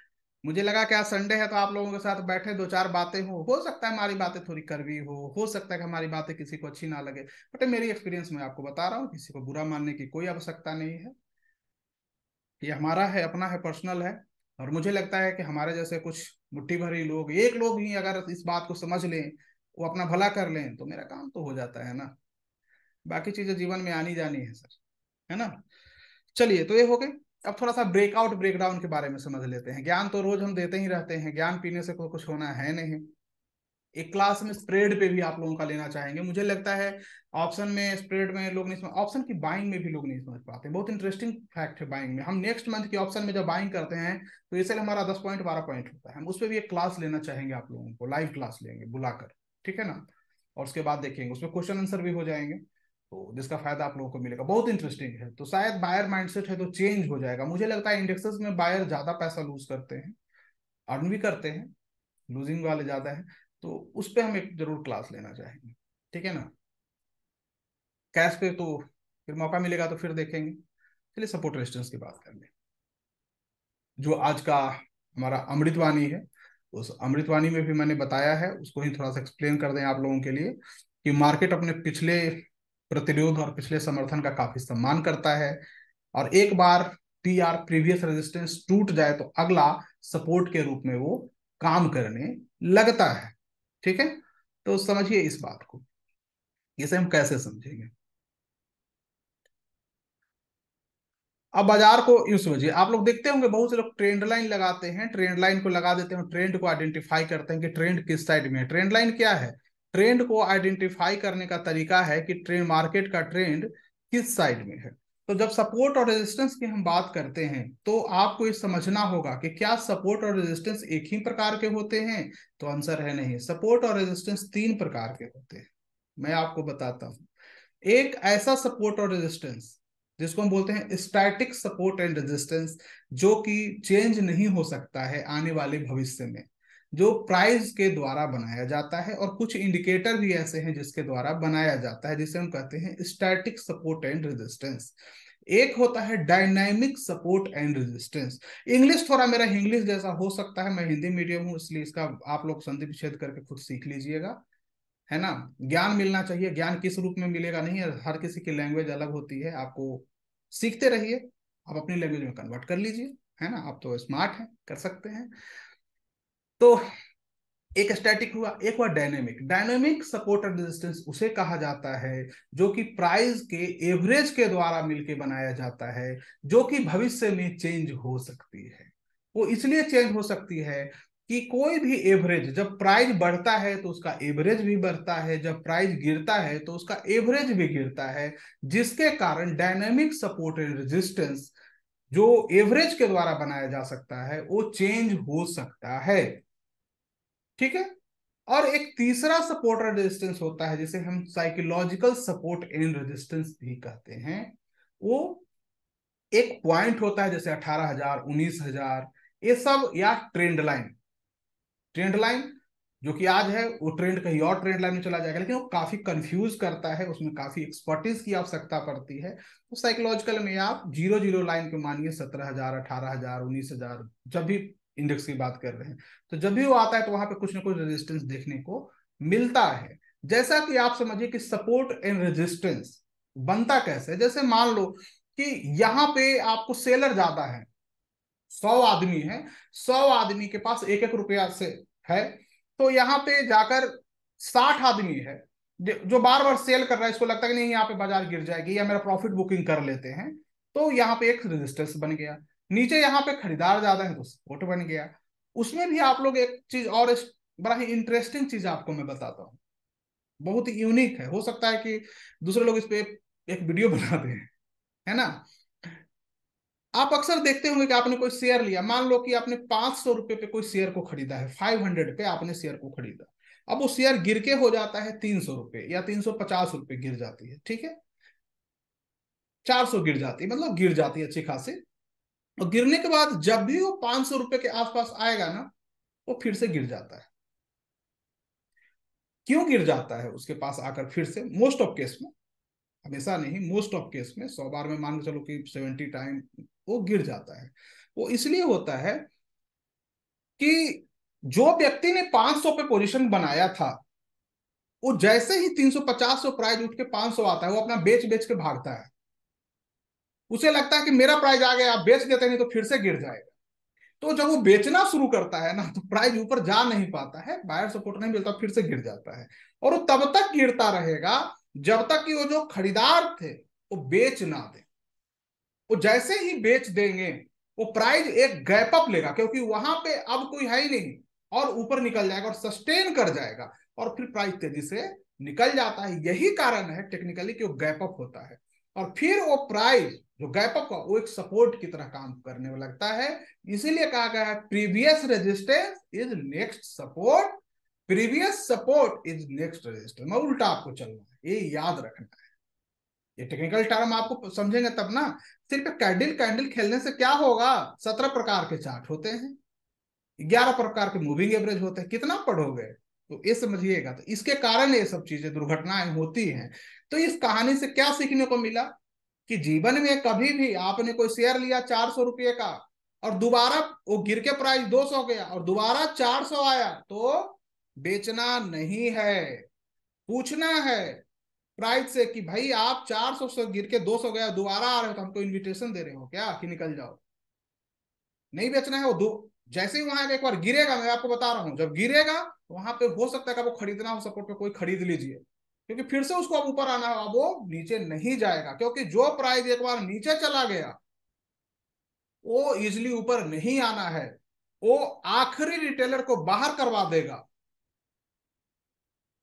मुझे लगा कि आज संडे है तो आप लोगों के साथ बैठे दो चार बातें हो हो सकता है हमारी बातें थोड़ी करवी हो हो सकता है कि हमारी बातें किसी को अच्छी ना लगे बट मेरी एक्सपीरियंस मैं आपको बता रहा हूँ किसी को बुरा मानने की कोई आवश्यकता नहीं है ये हमारा है अपना है पर्सनल है और मुझे लगता है कि हमारे जैसे कुछ मुट्ठी भरी लोग एक लोग ही अगर इस बात को समझ लें वो अपना भला कर लें तो मेरा काम तो हो जाता है ना बाकी चीजें जीवन में आनी जानी है सर है ना चलिए तो ये हो गए अब थोड़ा सा ब्रेकआउट ब्रेकडाउन के बारे में समझ लेते हैं ज्ञान तो रोज हम देते ही रहते हैं ज्ञान पीने से कोई तो कुछ होना है नहीं एक क्लास में स्प्रेड पे भी आप लोगों का लेना चाहेंगे मुझे लगता है ऑप्शन में स्प्रेड में लोग नहीं समझ ऑप्शन की बाइंग में भी लोग नहीं समझ पाते बहुत इंटरेस्टिंग फैक्ट है बाइंग में हम नेक्स्ट मंथ के ऑप्शन में जब बाइंग करते हैं तो इसलिए हमारा दस पॉइंट बारह पॉइंट होता है हम उस पर भी एक क्लास लेना चाहेंगे आप लोगों को लाइव क्लास लेंगे बुलाकर ठीक है ना और उसके बाद देखेंगे उसमें क्वेश्चन आंसर भी हो जाएंगे तो जिसका फायदा आप लोगों को मिलेगा बहुत इंटरेस्टिंग है तो शायद बायर माइंडसेट है तो चेंज हो जाएगा मुझे लगता है इंडेक्सेस में बायर ज्यादा पैसा लूज करते हैं अर्न भी करते हैं लूजिंग वाले ज्यादा है तो उस पर हम एक जरूर क्लास लेना चाहेंगे ठीक है ना कैश पे तो फिर मौका मिलेगा तो फिर देखेंगे चलिए सपोर्ट रेजिस्टेंस की बात कर लें जो आज का हमारा अमृतवाणी है उस अमृतवाणी में भी मैंने बताया है उसको ही थोड़ा सा एक्सप्लेन कर दें आप लोगों के लिए कि मार्केट अपने पिछले प्रतिरोध और पिछले समर्थन का काफी सम्मान करता है और एक बार पी आर प्रीवियस रेजिस्टेंस टूट जाए तो अगला सपोर्ट के रूप में वो काम करने लगता है ठीक है तो समझिए इस बात को इसे हम कैसे समझेंगे अब बाजार को यूं समझिए आप लोग देखते होंगे बहुत से लोग ट्रेंड लाइन लगाते हैं ट्रेंड लाइन को लगा देते हैं ट्रेंड को आइडेंटिफाई करते हैं कि ट्रेंड किस साइड में है ट्रेंड लाइन क्या है ट्रेंड को आइडेंटिफाई करने का तरीका है कि ट्रेंड मार्केट का ट्रेंड किस साइड में है तो जब सपोर्ट और रेजिस्टेंस की हम बात करते हैं तो आपको ये समझना होगा कि क्या सपोर्ट और रेजिस्टेंस एक ही प्रकार के होते हैं तो आंसर है नहीं सपोर्ट और रेजिस्टेंस तीन प्रकार के होते हैं मैं आपको बताता हूं एक ऐसा सपोर्ट और रेजिस्टेंस जिसको हम बोलते हैं स्टैटिक सपोर्ट एंड रेजिस्टेंस जो कि चेंज नहीं हो सकता है आने वाले भविष्य में जो प्राइस के द्वारा बनाया जाता है और कुछ इंडिकेटर भी ऐसे हैं जिसके द्वारा बनाया जाता है जिसे हम कहते हैं स्टैटिक सपोर्ट एंड रेजिस्टेंस एक होता है dynamic support and resistance English थोड़ा मेरा इंग्लिश जैसा हो सकता है मैं हिंदी मीडियम हूं इसलिए इसका आप लोग संधि विच्छेद करके खुद सीख लीजिएगा है ना ज्ञान मिलना चाहिए ज्ञान किस रूप में मिलेगा नहीं हर किसी की लैंग्वेज अलग होती है आपको सीखते रहिए आप अपनी लैंग्वेज में कन्वर्ट कर लीजिए है ना आप तो स्मार्ट है कर सकते हैं तो एक स्टैटिक हुआ एक हुआ dynamic dynamic support and resistance उसे कहा जाता है जो कि प्राइस के एवरेज के द्वारा मिलकर बनाया जाता है जो कि भविष्य में चेंज हो सकती है वो इसलिए चेंज हो सकती है कि कोई भी एवरेज जब प्राइस बढ़ता है तो उसका एवरेज भी बढ़ता है जब प्राइस गिरता है तो उसका एवरेज भी गिरता है जिसके कारण डायनेमिक सपोर्ट एंड रेजिस्टेंस जो एवरेज के द्वारा बनाया जा सकता है वो चेंज हो सकता है ठीक है और एक तीसरा सपोर्ट रेजिस्टेंस होता है जिसे हम साइकोलॉजिकल सपोर्ट एंड रेजिस्टेंस भी कहते हैं वो एक पॉइंट होता है जैसे अठारह हजार उन्नीस हजार ये सब या ट्रेंड लाइन ट्रेंड लाइन जो कि आज है वो ट्रेंड कहीं और ट्रेंड लाइन में चला जाएगा लेकिन वो काफी कंफ्यूज करता है उसमें काफी एक्सपर्टीज की आवश्यकता पड़ती है तो साइकोलॉजिकल में आप जीरो जीरो लाइन पे मानिए सत्रह हजार अठारह हजार उन्नीस हजार जब भी इंडेक्स की बात कर रहे हैं तो जब भी वो आता है तो वहां पे कुछ ना कुछ रेजिस्टेंस देखने को मिलता है जैसा कि आप समझिए कि सपोर्ट एंड रेजिस्टेंस बनता कैसे जैसे मान लो कि यहाँ पे आपको सेलर ज्यादा है सौ आदमी है सौ आदमी के पास एक एक रुपया से है तो यहाँ पे जाकर साठ आदमी है जो बार बार सेल कर रहा है इसको लगता है कि नहीं यहाँ पे बाजार गिर जाएगी या मेरा प्रॉफिट बुकिंग कर लेते हैं तो यहाँ पे एक रेजिस्टेंस बन गया नीचे यहाँ पे खरीदार ज्यादा है तो सपोर्ट बन गया उसमें भी आप लोग एक चीज और बड़ा ही इंटरेस्टिंग चीज आपको मैं बताता हूँ बहुत ही यूनिक है हो सकता है कि दूसरे लोग इस पर एक वीडियो *laughs* बना दें है ना आप अक्सर देखते होंगे कि आपने कोई शेयर लिया मान लो कि आपने पांच सौ रुपए पे कोई शेयर को खरीदा है फाइव हंड्रेड पे आपने शेयर को खरीदा अब वो शेयर गिर के हो जाता है तीन सौ रुपए या तीन सौ पचास रुपए गिर जाती है ठीक है चार सौ गिर जाती है मतलब गिर जाती है अच्छी खासी और गिरने के बाद जब भी वो पांच सौ रुपए के आसपास आएगा ना वो फिर से गिर जाता है क्यों गिर जाता है उसके पास आकर फिर से मोस्ट ऑफ केस में हमेशा नहीं मोस्ट ऑफ केस में सौ बार में मान के चलो कि सेवेंटी टाइम वो गिर जाता है वो इसलिए होता है कि जो व्यक्ति ने 500 पे पोजिशन बनाया था वो जैसे ही 350 सौ प्राइज उठ के 500 आता है वो अपना बेच बेच के भागता है उसे लगता है कि मेरा प्राइस आ गया आप बेच देते नहीं तो फिर से गिर जाएगा तो जब वो बेचना शुरू करता है ना तो प्राइस ऊपर जा नहीं पाता है बायर सपोर्ट नहीं मिलता फिर से गिर जाता है और वो तब तक गिरता रहेगा जब तक कि वो जो खरीदार थे वो बेच ना दे वो जैसे ही बेच देंगे वो प्राइस एक गैप अप लेगा क्योंकि वहां पे अब कोई है ही नहीं और ऊपर निकल जाएगा और सस्टेन कर जाएगा और फिर प्राइस तेजी से निकल जाता है यही कारण है टेक्निकली कि वो गैप अप होता है और फिर वो प्राइस जो गैपअप का वो एक सपोर्ट की तरह काम करने में लगता है इसीलिए कहा गया है previous resistance is next support previous support is next resistance मैं उल्टा आपको चलना है ये याद रखना है ये टेक्निकल टर्म आपको समझेंगे तब ना सिर्फ कैंडल कैंडल खेलने से क्या होगा सत्रह प्रकार के चार्ट होते हैं ग्यारह प्रकार के मूविंग एवरेज होते हैं कितना पढ़ोगे तो ये समझिएगा तो इसके कारण ये सब चीजें दुर्घटनाएं होती हैं तो इस कहानी से क्या सीखने को मिला कि जीवन में कभी भी आपने कोई शेयर लिया चार सौ रुपये का और दोबारा वो गिर के प्राइस दो सौ गया और दोबारा चार सौ आया तो बेचना नहीं है पूछना है प्राइस से कि भाई आप चार सौ से गिर के दो सौ गया दोबारा आ रहे हो तो हमको इन्विटेशन दे रहे हो क्या कि निकल जाओ नहीं बेचना है वो दो जैसे ही वहां एक बार गिरेगा मैं आपको बता रहा हूं जब गिरेगा तो वहां पे हो सकता है कि आपको खरीदना हो सपोर्ट पे कोई खरीद लीजिए क्योंकि फिर से उसको अब ऊपर आना अब वो नीचे नहीं जाएगा क्योंकि जो प्राइस एक बार नीचे चला गया वो इजिली ऊपर नहीं आना है वो आखिरी रिटेलर को बाहर करवा देगा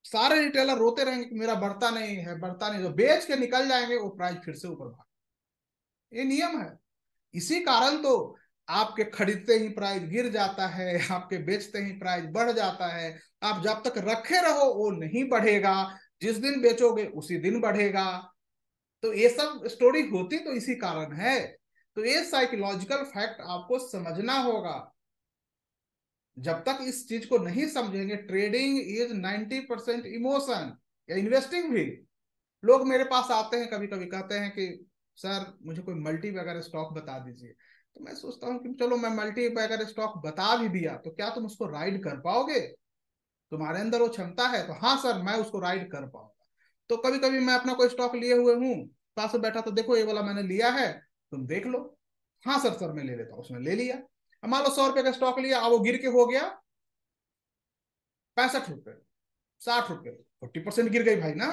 सारे रिटेलर रोते रहेंगे कि मेरा बढ़ता नहीं है बढ़ता नहीं जो बेच के निकल जाएंगे वो प्राइस फिर से ऊपर भाग ये नियम है इसी कारण तो आपके खरीदते ही प्राइस गिर जाता है आपके बेचते ही प्राइस बढ़ जाता है आप जब तक रखे रहो वो नहीं बढ़ेगा जिस दिन बेचोगे उसी दिन बढ़ेगा तो ये सब स्टोरी होती तो इसी कारण है तो ये साइकोलॉजिकल फैक्ट आपको समझना होगा जब तक इस चीज को नहीं समझेंगे ट्रेडिंग इज 90 परसेंट इमोशन या इन्वेस्टिंग भी लोग मेरे पास आते हैं कभी कभी कहते हैं कि सर मुझे कोई मल्टी वगैरह स्टॉक बता दीजिए तो मैं सोचता हूँ कि चलो मैं मल्टी अगर स्टॉक बता भी दिया तो क्या तुम उसको राइड कर पाओगे तुम्हारे अंदर वो क्षमता है तो हाँ सर मैं उसको राइड कर पाऊंगा तो कभी कभी मैं अपना कोई स्टॉक लिए हुए हूँ पास बैठा तो देखो ये वाला मैंने लिया है तुम देख लो हाँ सर सर मैं ले लेता हूँ उसने ले लिया मान लो सौ रुपए का स्टॉक लिया वो गिर के हो गया पैंसठ रुपए साठ रुपए फोर्टी परसेंट गिर गई भाई ना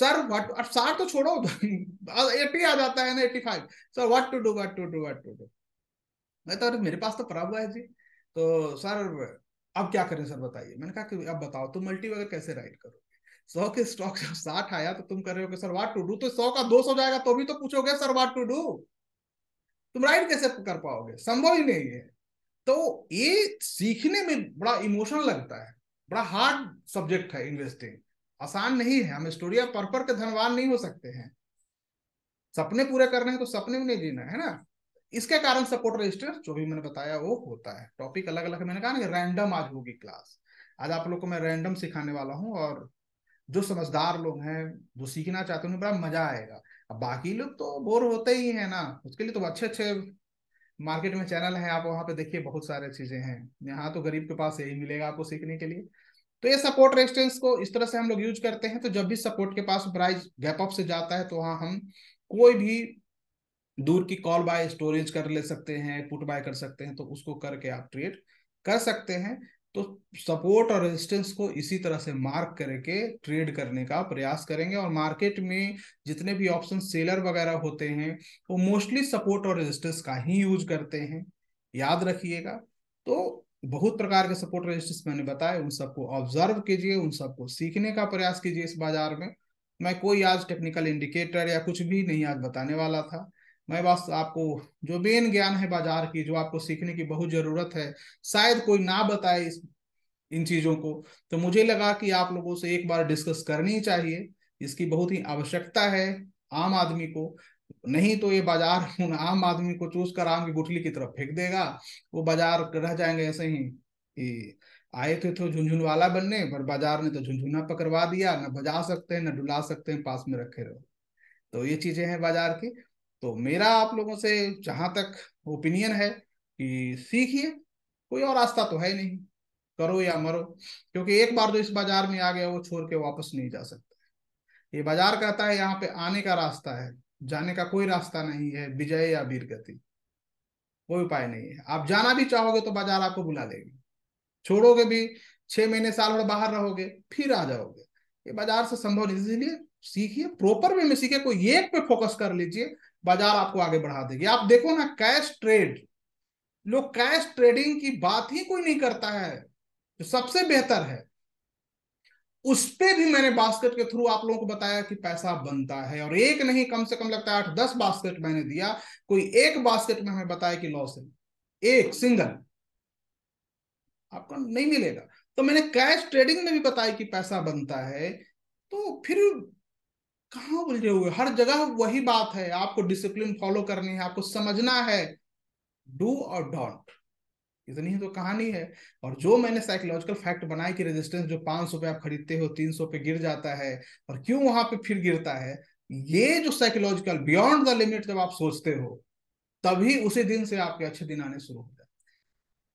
सर व्हाट अब सार तो छोड़ो एटी *laughs* आ जाता है ना eighty five sir what to do what to do what to do मैं तो मेरे पास तो पड़ा हुआ है जी तो सर अब क्या करें सर बताइए मैंने कहा कि अब बताओ तुम मल्टी वगैरह कैसे राइड करो सौ के स्टॉक जब साठ आया तो तुम कर रहे हो कि सर वाट टू डू तो सौ का दो सौ जाएगा तो भी तो पूछोगे सर वाट टू डू तुम राइड कैसे कर पाओगे संभव ही नहीं है तो ये सीखने में बड़ा इमोशनल लगता है बड़ा हार्ड सब्जेक्ट है इन्वेस्टिंग आसान नहीं है हम स्टोरी ऑफ पर्पर के धनवान नहीं हो सकते हैं सपने पूरे करने हैं तो सपने में नहीं जीना है ना इसके कारण सपोर्ट रजिस्टर जो भी मैंने बताया वो होता है टॉपिक अलग अलग मैंने कहा ना कि रैंडम आज होगी क्लास आज आप लोग को मैं रैंडम सिखाने वाला हूँ और जो समझदार लोग हैं जो सीखना चाहते हैं बड़ा मजा आएगा अब बाकी लोग तो बोर होते ही है ना उसके लिए तो अच्छे अच्छे मार्केट में चैनल है आप वहां पे देखिए बहुत सारे चीजें हैं यहाँ तो गरीब के पास यही मिलेगा आपको सीखने के लिए तो ये सपोर्ट रेजिस्टेंस को इस तरह से हम लोग यूज करते हैं तो जब भी सपोर्ट के पास प्राइस गैप अप से जाता है तो वहां हम कोई भी दूर की कॉल बाय स्टोरेज कर ले सकते हैं पुट बाय कर सकते हैं तो उसको करके आप ट्रेड कर सकते हैं तो सपोर्ट और रेजिस्टेंस को इसी तरह से मार्क करके ट्रेड करने का प्रयास करेंगे और मार्केट में जितने भी ऑप्शन सेलर वगैरह होते हैं वो मोस्टली सपोर्ट और रेजिस्टेंस का ही यूज करते हैं याद रखिएगा तो बहुत प्रकार के सपोर्ट रजिस्टर्स मैंने बताए उन सबको ऑब्जर्व कीजिए उन सबको सीखने का प्रयास कीजिए इस बाजार में मैं कोई आज टेक्निकल इंडिकेटर या कुछ भी नहीं आज बताने वाला था मैं बस आपको जो मेन ज्ञान है बाजार की जो आपको सीखने की बहुत जरूरत है शायद कोई ना बताए इस इन चीजों को तो मुझे लगा कि आप लोगों से एक बार डिस्कस करनी चाहिए इसकी बहुत ही आवश्यकता है आम आदमी को नहीं तो ये बाजार *laughs* उन आम आदमी को चूस कर आम की गुठली की तरफ फेंक देगा वो बाजार रह जाएंगे ऐसे ही कि आए थे तो झुंझुनवाला बनने पर बाजार ने तो झुंझुना पकड़वा दिया ना बजा सकते हैं ना डुला सकते हैं पास में रखे रहो तो ये चीजें हैं बाजार की तो मेरा आप लोगों से जहां तक ओपिनियन है कि सीखिए कोई और रास्ता तो है नहीं करो या मरो क्योंकि एक बार जो इस बाजार में आ गया वो छोड़ के वापस नहीं जा सकता ये बाजार कहता है यहाँ पे आने का रास्ता है जाने का कोई रास्ता नहीं है विजय या वीर गति कोई उपाय नहीं है आप जाना भी चाहोगे तो बाजार आपको बुला देगी छोड़ोगे भी छह महीने साल भर बाहर रहोगे फिर आ जाओगे ये बाजार से संभव नहीं इसलिए सीखिए प्रॉपर वे में सीखिए कोई एक पे फोकस कर लीजिए बाजार आपको आगे बढ़ा देगी आप देखो ना कैश ट्रेड लोग कैश ट्रेडिंग की बात ही कोई नहीं करता है जो सबसे बेहतर है उस पर भी मैंने बास्केट के थ्रू आप लोगों को बताया कि पैसा बनता है और एक नहीं कम से कम लगता है आठ दस बास्केट मैंने दिया कोई एक बास्केट में हमें बताया कि लॉस है एक सिंगल आपको नहीं मिलेगा तो मैंने कैश ट्रेडिंग में भी बताया कि पैसा बनता है तो फिर कहा उलझे हुए हर जगह वही बात है आपको डिसिप्लिन फॉलो करनी है आपको समझना है डू और डोंट इतनी ही तो कहानी है और जो मैंने साइकोलॉजिकल फैक्ट बनाया कि रेजिस्टेंस जो पांच सौ पे आप खरीदते हो तीन सौ पे गिर जाता है और क्यों वहां पे फिर गिरता है ये जो साइकोलॉजिकल बियॉन्ड द लिमिट जब आप सोचते हो तभी उसी दिन से आपके अच्छे दिन आने शुरू हो जाते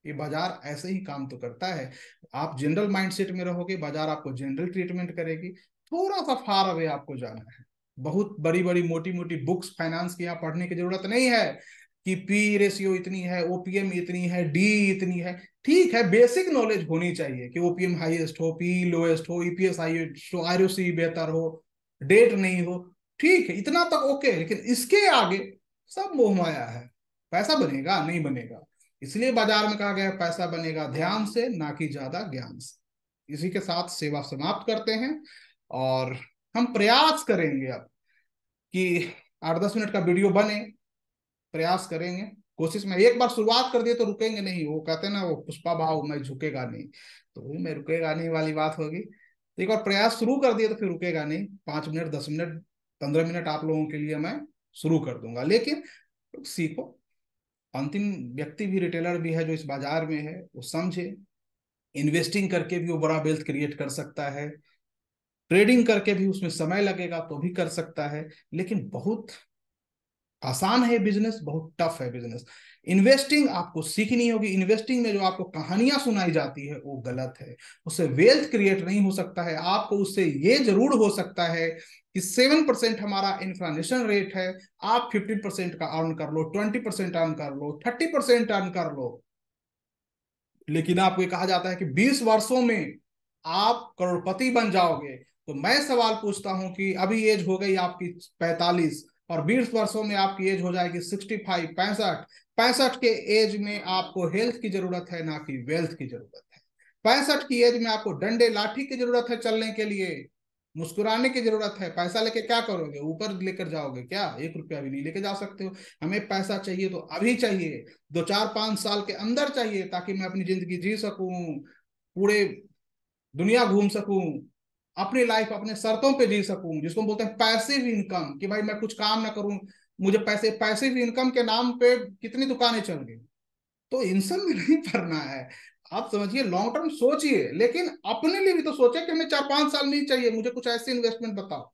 ये बाजार ऐसे ही काम तो करता है आप जनरल माइंडसेट में रहोगे बाजार आपको जनरल ट्रीटमेंट करेगी थोड़ा सा फार अवे आपको जाना है बहुत बड़ी बड़ी मोटी मोटी बुक्स फाइनेंस की यहाँ पढ़ने की जरूरत नहीं है कि पी रेशियो इतनी है ओपीएम इतनी है डी इतनी है ठीक है बेसिक नॉलेज होनी चाहिए कि ओपीएम हाईएस्ट हो पी लोएस्ट हो ईपीएस e हाईएस्ट हो आरओसी बेहतर हो डेट नहीं हो ठीक है इतना तक तो ओके लेकिन इसके आगे सब मोहमाया है पैसा बनेगा नहीं बनेगा इसलिए बाजार में कहा गया पैसा बनेगा ध्यान से ना कि ज्यादा ज्ञान से इसी के साथ सेवा समाप्त करते हैं और हम प्रयास करेंगे अब कि आठ दस मिनट का वीडियो बने प्रयास करेंगे कोशिश में एक बार शुरुआत कर दिए तो रुकेंगे नहीं वो कहते हैं ना वो पुष्पा भाव में झुकेगा नहीं तो वही मैं रुकेगा नहीं वाली बात होगी तो एक बार प्रयास शुरू कर दिए तो फिर रुकेगा नहीं पांच मिनट दस मिनट पंद्रह मिनट आप लोगों के लिए मैं शुरू कर दूंगा लेकिन सीखो अंतिम व्यक्ति भी रिटेलर भी है जो इस बाजार में है वो समझे इन्वेस्टिंग करके भी वो बड़ा वेल्थ क्रिएट कर सकता है ट्रेडिंग करके भी उसमें समय लगेगा तो भी कर सकता है लेकिन बहुत आसान है बिजनेस बहुत टफ है बिजनेस इन्वेस्टिंग आपको सीखनी होगी इन्वेस्टिंग में जो आपको कहानियां सुनाई जाती है वो गलत है उससे वेल्थ क्रिएट नहीं हो सकता है आपको उससे ये जरूर हो सकता है कि सेवन परसेंट हमारा इन्फ्लेशन रेट है आप फिफ्टीन परसेंट का अर्न कर लो ट्वेंटी परसेंट अर्न कर लो थर्टी परसेंट अर्न कर लो लेकिन आपको कहा जाता है कि बीस वर्षों में आप करोड़पति बन जाओगे तो मैं सवाल पूछता हूं कि अभी एज हो गई आपकी पैतालीस और 20 वर्षों में आपकी एज हो जाएगी 65, पैंसठ पैंसठ के एज में आपको हेल्थ की जरूरत है ना कि वेल्थ की जरूरत है पैंसठ की एज में आपको डंडे लाठी की जरूरत है चलने के लिए मुस्कुराने की जरूरत है पैसा लेके क्या करोगे ऊपर लेकर जाओगे क्या एक रुपया भी नहीं लेके जा सकते हो हमें पैसा चाहिए तो अभी चाहिए दो चार पांच साल के अंदर चाहिए ताकि मैं अपनी जिंदगी जी सकूं पूरे दुनिया घूम सकूं अपनी लाइफ अपने शर्तों पे जी सकूं जिसको बोलते हैं पैसिव इनकम कि भाई मैं कुछ काम ना करूं मुझे पैसे पैसिव इनकम के नाम पे कितनी दुकानें चल गई तो इन सब में नहीं पढ़ना है आप समझिए लॉन्ग टर्म सोचिए लेकिन अपने लिए भी तो सोचे कि हमें चार पांच साल नहीं चाहिए मुझे कुछ ऐसे इन्वेस्टमेंट बताओ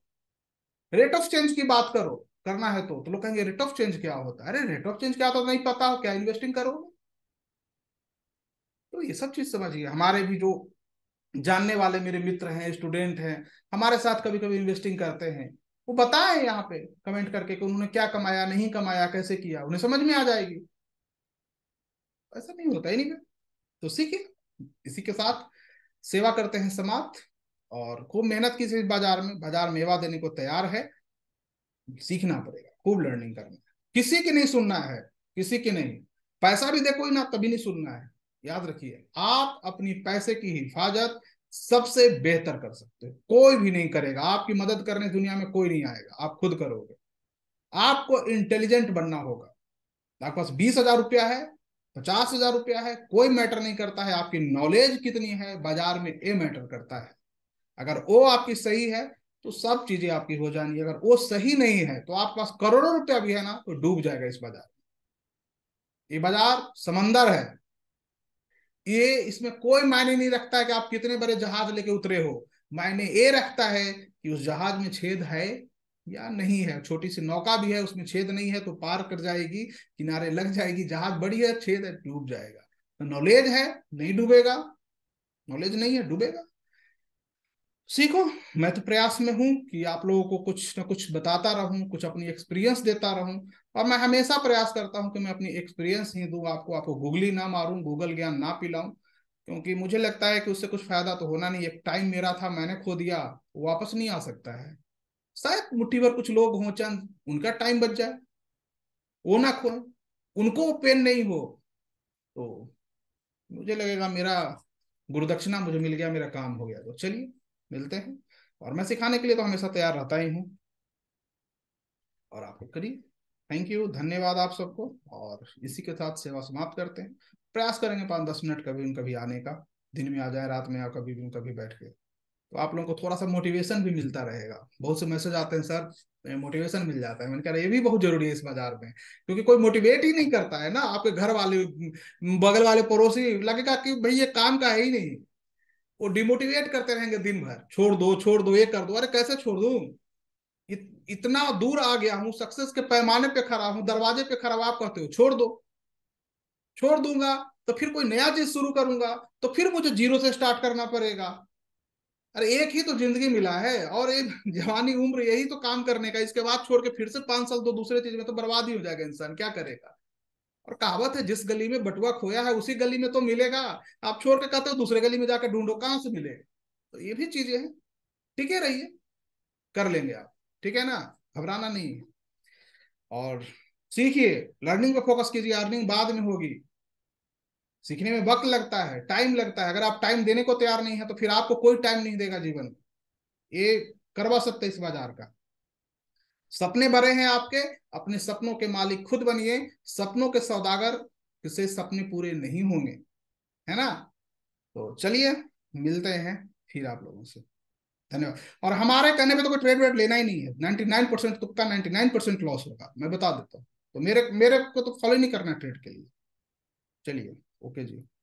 रेट ऑफ चेंज की बात करो करना है तो, तो लोग कहेंगे रेट ऑफ चेंज क्या होता है अरे रेट ऑफ चेंज क्या होता तो नहीं पता क्या इन्वेस्टिंग करो तो ये सब चीज समझिए हमारे भी जो जानने वाले मेरे मित्र हैं स्टूडेंट हैं हमारे साथ कभी कभी इन्वेस्टिंग करते हैं वो बताएं यहाँ पे कमेंट करके कि उन्होंने क्या कमाया नहीं कमाया कैसे किया उन्हें समझ में आ जाएगी ऐसा नहीं होता ही नहीं तो सीखिए इसी के साथ सेवा करते हैं समाप्त और खूब मेहनत की बाजार में बाजार मेवा देने को तैयार है सीखना पड़ेगा खूब लर्निंग करना किसी की नहीं सुनना है किसी की नहीं पैसा भी देखो कोई ना तभी नहीं सुनना है याद रखिए आप अपनी पैसे की हिफाजत सबसे बेहतर कर सकते हो कोई भी नहीं करेगा आपकी मदद करने दुनिया में कोई नहीं आएगा आप खुद करोगे आपको इंटेलिजेंट बनना होगा आपके पास बीस हजार रुपया है पचास हजार रुपया है कोई मैटर नहीं करता है आपकी नॉलेज कितनी है बाजार में ए मैटर करता है अगर वो आपकी सही है तो सब चीजें आपकी हो जानी अगर वो सही नहीं है तो आपके पास करोड़ों रुपया भी है ना तो डूब जाएगा इस बाजार ये बाजार समंदर है ये इसमें कोई मायने नहीं रखता कि आप कितने बड़े जहाज लेके उतरे हो मायने ये रखता है कि उस जहाज में छेद है या नहीं है छोटी सी नौका भी है उसमें छेद नहीं है तो पार कर जाएगी किनारे लग जाएगी जहाज बड़ी है छेद है डूब जाएगा तो नॉलेज है नहीं डूबेगा नॉलेज नहीं है डूबेगा सीखो मैं तो प्रयास में हूं कि आप लोगों को कुछ ना कुछ बताता रहूं कुछ अपनी एक्सपीरियंस देता रहूं और मैं हमेशा प्रयास करता हूं कि मैं अपनी एक्सपीरियंस ही दूं आपको आपको गूगली ना मारूं गूगल ज्ञान ना पिलाऊं क्योंकि मुझे लगता है कि उससे कुछ फायदा तो होना नहीं एक टाइम मेरा था मैंने खो दिया वापस नहीं आ सकता है शायद मुठ्ठी भर कुछ लोग हों चंद उनका टाइम बच जाए वो ना खोए उनको पेन नहीं हो तो मुझे लगेगा मेरा गुरुदक्षिणा मुझे मिल गया मेरा काम हो गया तो चलिए मिलते हैं और मैं सिखाने के लिए तो हमेशा तैयार रहता ही हूँ और आप करिए थैंक यू धन्यवाद आप सबको और इसी के साथ सेवा समाप्त करते हैं प्रयास करेंगे पाँच दस मिनट कभी कभी आने का दिन में आ जाए रात में या कभी भी कभी बैठ के तो आप लोगों को थोड़ा सा मोटिवेशन भी मिलता रहेगा बहुत से मैसेज आते हैं सर मोटिवेशन मिल जाता है मैंने कहा ये भी बहुत जरूरी है इस बाजार में क्योंकि कोई मोटिवेट ही नहीं करता है ना आपके घर वाले बगल वाले पड़ोसी लगेगा कि भाई ये काम का है ही नहीं वो डिमोटिवेट करते रहेंगे दिन भर छोड़ दो छोड़ दो ये कर दो अरे कैसे छोड़ दू इत, इतना दूर आ गया हूं सक्सेस के पैमाने पे खड़ा हूं दरवाजे पे खड़ा आप कहते हो छोड़ दो छोड़ दूंगा तो फिर कोई नया चीज शुरू करूंगा तो फिर मुझे जीरो से स्टार्ट करना पड़ेगा अरे एक ही तो जिंदगी मिला है और एक *laughs* जवानी उम्र यही तो काम करने का इसके बाद छोड़ के फिर से पांच साल दो दूसरे चीज में तो बर्बाद ही हो जाएगा इंसान क्या करेगा और कहावत है जिस गली में बटुआ खोया है उसी गली में तो मिलेगा आप छोड़ के कहते हो दूसरे गली में जाकर ढूंढो कहां से मिलेगा तो ये भी चीजें हैं ठीक है रहिए कर लेंगे आप ठीक है ना घबराना नहीं है और सीखिए लर्निंग पे फोकस कीजिए अर्निंग बाद में होगी सीखने में वक्त लगता है टाइम लगता है अगर आप टाइम देने को तैयार नहीं है तो फिर आपको कोई टाइम नहीं देगा जीवन ये करवा सकते इस बाजार का सपने भरे हैं आपके अपने सपनों के मालिक खुद बनिए सपनों के सौदागर किसे सपने पूरे नहीं होंगे है ना तो चलिए मिलते हैं फिर आप लोगों से धन्यवाद और हमारे कहने पे तो कोई ट्रेड वेड लेना ही नहीं है नाइनटी नाइन परसेंट तुक्का नाइन परसेंट लॉस होगा मैं बता देता हूँ तो मेरे मेरे को तो फॉलो नहीं करना ट्रेड के लिए चलिए ओके जी